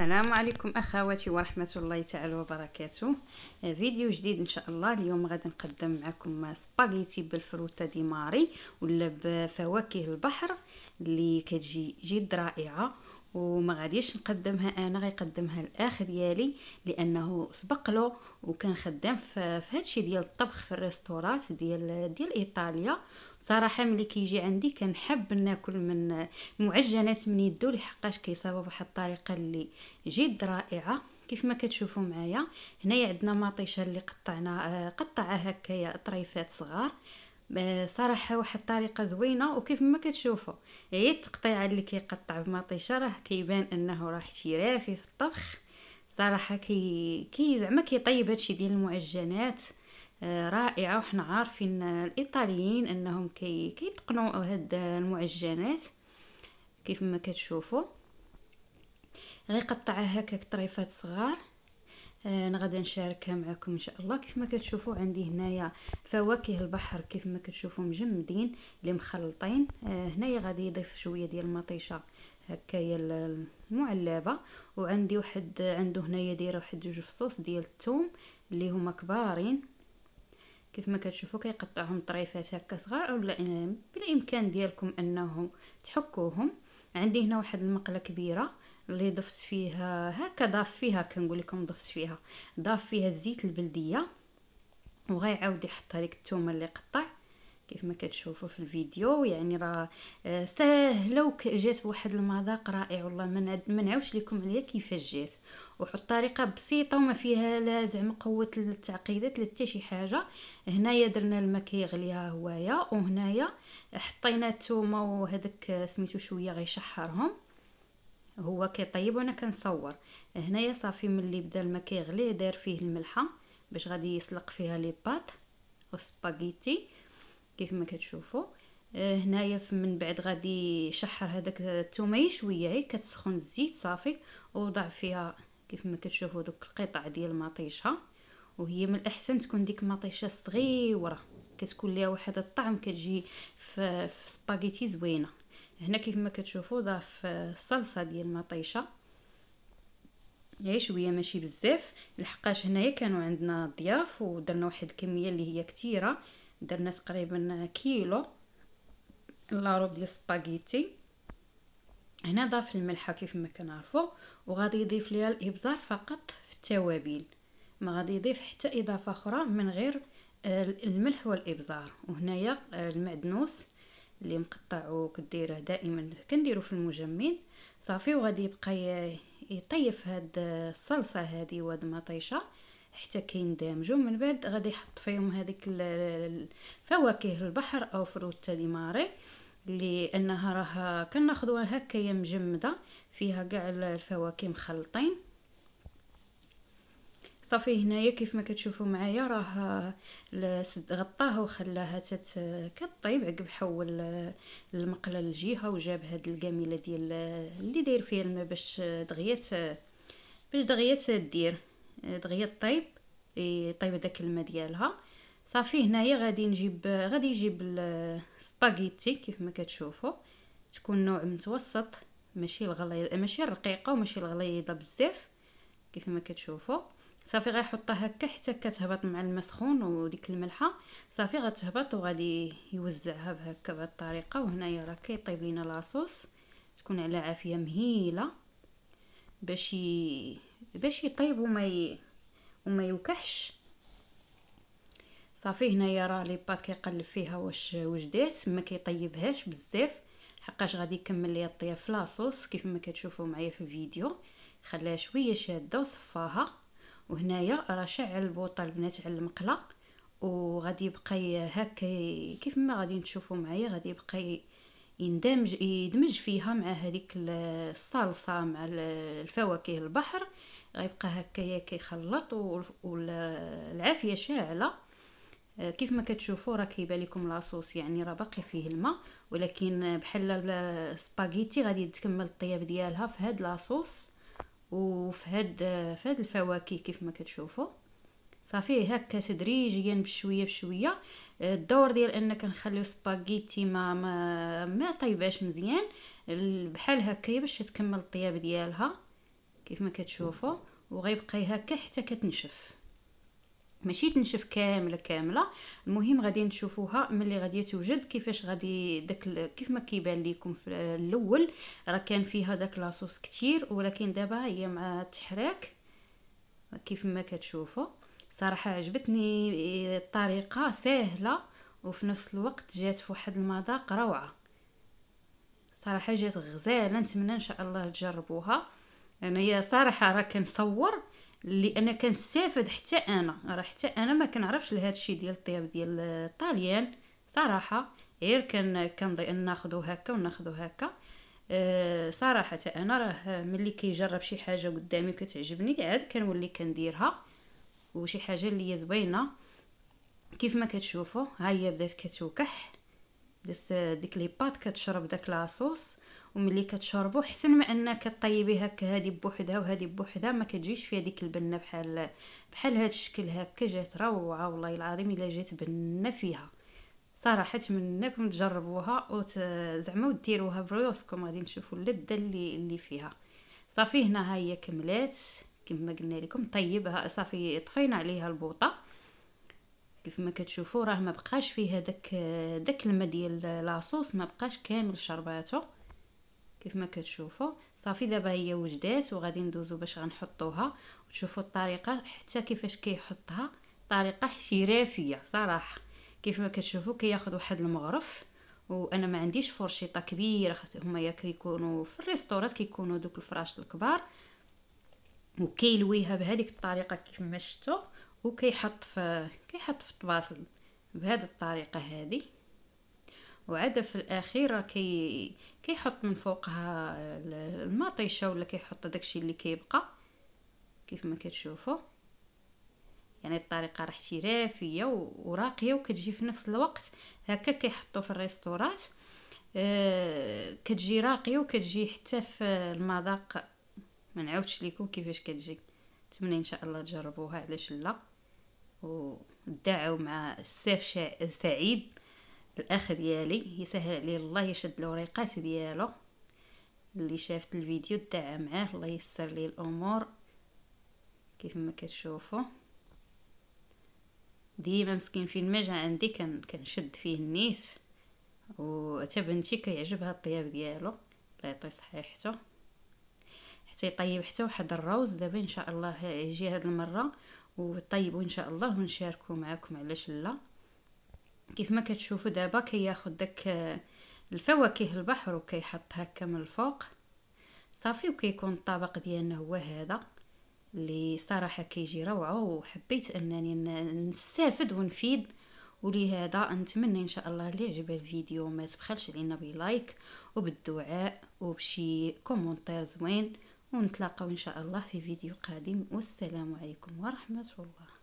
السلام عليكم اخواتي ورحمه الله تعالى وبركاته فيديو جديد ان شاء الله اليوم غادي نقدم معكم سباغيتي بالفروتة دي ماري ولا بفواكه البحر اللي كتجي جد رائعه وما غاديش نقدمها انا غيقدمها الاخ ديالي لانه سبق له وكان خدام في هادشي ديال الطبخ في الريستورات ديال ديال ايطاليا صراحه ملي كيجي عندي كنحب ناكل من معجنات من يدو لحقاش كيصاوبوا بواحد الطريقه اللي جد رائعه كيف ما كتشوفوا معايا هنايا عندنا مطيشه اللي قطعنا آه، قطعها هكايا طريفات صغار صراحه واحد الطريقه زوينه وكيف ما كتشوفوا هي التقطيع اللي كيقطع بمطيشه راه كيبان انه راه احترافي في الطبخ صراحه كي كي زعما كيطيب هادشي ديال المعجنات آه، رائعه وحنا عارفين الايطاليين انهم كي كيتقنوا هاد المعجنات كيف ما كتشوفوا غير قطعها هكاك طريفات صغار آه، انا غادي نشاركها معكم ان شاء الله كيف ما كتشوفوا عندي هنايا فواكه البحر كيف ما كتشوفوا مجمدين اللي مخلطين آه، هنايا غادي يضيف شويه ديال المطيشه هكايا المعلبه وعندي واحد عنده هنايا دايره واحد جوج فصوص ديال الثوم اللي هما كبارين كيف ما كتشوفوا كيقطعهم طريفات هكا صغار او بالامكان آه، ديالكم انه تحكوهم عندي هنا واحد المقله كبيره اللي ضفت فيها هكا ضاف فيها كنقول لكم ضفت فيها ضاف فيها الزيت البلديه وغيعاود يحط هذيك الثومه اللي قطع كيف ما كتشوفوا في الفيديو يعني راه آه، ساهله وجات بواحد المذاق رائع والله ما من نعاودش لكم عليها كيفاش جات وحط طريقه بسيطه وما فيها لا زعما قوه التعقيدات لا حتى شي حاجه هنايا درنا الماء كيغليها هوايا وهنايا حطينا الثومه وهذاك سميتو شويه غيشحرهم هو كيطيب وانا كنصور هنايا صافي ملي بدا الماء كيغلي داير فيه الملحه باش غادي يسلق فيها لي بات والسباغيتي كيف ما كتشوفوا آه، هنايا من بعد غادي شحر هذاك الثومه شويه هي كتسخن الزيت صافي ووضع فيها كيف ما كتشوفوا دوك القطع ديال المطيشه وهي من الاحسن تكون ديك المطيشه صغيره كتكون ليها واحد الطعم كتجي في سباغيتي زوينه هنا كيف ما كتشوفوا ضاف الصلصه ديال المطيشه غير شويه ماشي بزاف لحقاش هنايا كانوا عندنا ضياف ودرنا واحد الكميه اللي هي كثيره درنا تقريبا كيلو لاروب ديال السباغيتي هنا ضاف الملحه كيف ما كنعرفوا وغادي يضيف ليها الابزار فقط في التوابل ما غادي يضيف حتى اضافه اخرى من غير آه، الملح والابزار وهنايا آه، المعدنوس اللي مقطع وكديره دائما كنديرو في المجمد صافي وغادي يبقى يطيف هاد الصلصه هادي وهاد المطيشه حتى كيندمجوا من بعد غادي يحط فيهم هذيك فواكه البحر او فروت دي ماري انها راها كناخذوها هكايا مجمده فيها كاع الفواكه مخلطين صافي هنايا كيف ما كتشوفوا معايا راه آه، غطاه وخلاها تت آه، كطيب عقب حول آه، المقله لجهه وجاب هاد الكميله ديال اللي داير فيها الماء باش دغيا باش دغيا تدير دغيا طيب يطيب داك الماء ديالها صافي هنايا غادي نجيب غادي نجيب السباغيتي كيف ما كتشوفوا تكون نوع متوسط ماشي الغليظ ماشي الرقيقه وماشي الغليظه بزاف كيف ما كتشوفوا صافي غيحطها هكا حتى كتهبط مع الماء سخون وديك الملحه صافي غتهبط وغادي يوزعها بهكا بهاد الطريقه وهنايا راه كيطيب لينا لاصوص تكون على عافيه مهيله باش ي... باش يطيب وما ي... وما يوكحش صافي هنايا راه لي بات كيقلب فيها واش وجدات ما كيطيبهاش بزاف حقاش غادي يكمل ليا الطياب في لاصوص كيف ما كتشوفوا معايا في الفيديو خليها شويه شاده وصفاها وهنايا راه شعل البوطه البنات على المقله وغادي يبقى هكا كيف ما غادي تشوفوا معايا غادي يبقى يندمج يدمج فيها مع هذيك الصلصه مع الفواكه البحر غيبقى هكا كيخلط والعافيه شاعله كيف ما كتشوفوا راه كيبان لكم لاصوص يعني راه باقي فيه الماء ولكن بحال السباغيتي غادي تكمل الطياب ديالها في هاد لاصوص وفي هاد في هاد الفواكه كيف ما كتشوفوا صافي هكا تدريجيا بشويه بشويه الدور ديال ان كنخليو سباغيتي ما ما, ما طيباش مزيان بحال هكا باش تكمل الطياب ديالها كيف ما كتشوفوا وغيبقى هكا حتى كتنشف ماشي تنشف كامله كامله المهم غادي نشوفوها ملي غادي توجد كيفاش غادي داك كيف ما كيبان ليكم في الاول راه كان فيها داك لاصوص كتير ولكن دابا هي مع التحراك كيف ما كتشوفوا صراحه عجبتني الطريقه سهله وفي نفس الوقت جات في واحد المذاق روعه صراحه جات غزاله نتمنى ان شاء الله تجربوها انا يعني صراحه راه كنصور اللي انا كنستافد حتى انا راه حتى انا ما كنعرفش لهذا الشيء ديال الطياب ديال الطاليان صراحه غير كان كنضي ناخذو هكا وناخذو هكا أه صراحه انا راه ملي كيجرب شي حاجه قدامي كتعجبني عاد كنولي كنديرها وشي حاجه اللي هي زوينه كيف ما كتشوفوا ها هي بدات كتوكح ديك لي بات كتشرب داك لاصوص وملي كتشربو حسن ما انك طيبي هكا هذه بوحدها وهذه بوحدها ما كتجيش فيها هذيك البنه بحال بحال هذا الشكل هكا جات روعه والله العظيم الا جات بنه فيها صراحه نتمنىكم تجربوها وت... زعما وديروها بريوسكم غادي نشوفوا اللذه اللي اللي فيها صافي هنا ها هي كملات كما قلنا لكم طيبها صافي طفينا عليها البوطه كيف ما كتشوفوا راه ما بقاش فيها داك داك الماء ديال لاصوص ما بقاش كامل شرباتو كيف ما كتشوفوا صافي دابا هي وجدات وغادي ندوزو باش غنحطوها وتشوفوا الطريقه حتى كيفاش كيحطها طريقه احترافيه صراحه كيف ما كتشوفوا كياخذ واحد المغرف وانا ما عنديش فرشيطه كبيره هما كيكونوا في الريستورات كيكونوا دوك الفراشات الكبار وكيلويها بهذيك الطريقه كيف ما شفتوا وكيحط في كيحط في الطباسل بهذه الطريقه هذه وعاد في الاخير كي كيحط من فوقها المطيشه ولا كيحط داكشي اللي كيبقى كيف ما كتشوفوا يعني الطريقه راه احترافيه وراقيه وكتجي في نفس الوقت هكا كيحطوا في الريستورات أه كتجي راقيه وكتجي حتى في المذاق ما نعاودش لكم كيفاش كتجي نتمنى ان شاء الله تجربوها علاش لا ودعوا مع السيف سعيد الاخ ديالي يسهل عليه الله يشد الوريقات ديالو اللي شافت الفيديو دعا معاه الله يسر ليه الامور كيف ما كتشوفوا ديما مسكين فين ما جا عندي كان كنشد فيه النيس وحتى بنتي كيعجبها الطياب ديالو الله يعطي صحيحته حتى يطيب حتى واحد الروز دابا ان شاء الله يجي هاد المره وطيبوا ان شاء الله ونشاركوا معكم علاش لا كيف ما كتشوفوا دابا كياخذ داك آه، الفواكه البحر وكيحط هكا من الفوق صافي وكيكون الطبق ديالنا هو هذا اللي صراحه كيجي روعه وحبيت انني نستافد ونفيد ولهذا نتمنى ان شاء الله اللي عجب الفيديو ما تبخلش علينا بلايك وبالدعاء وبشي كومونتير زوين ونتلاقاو ان شاء الله في فيديو قادم والسلام عليكم ورحمه الله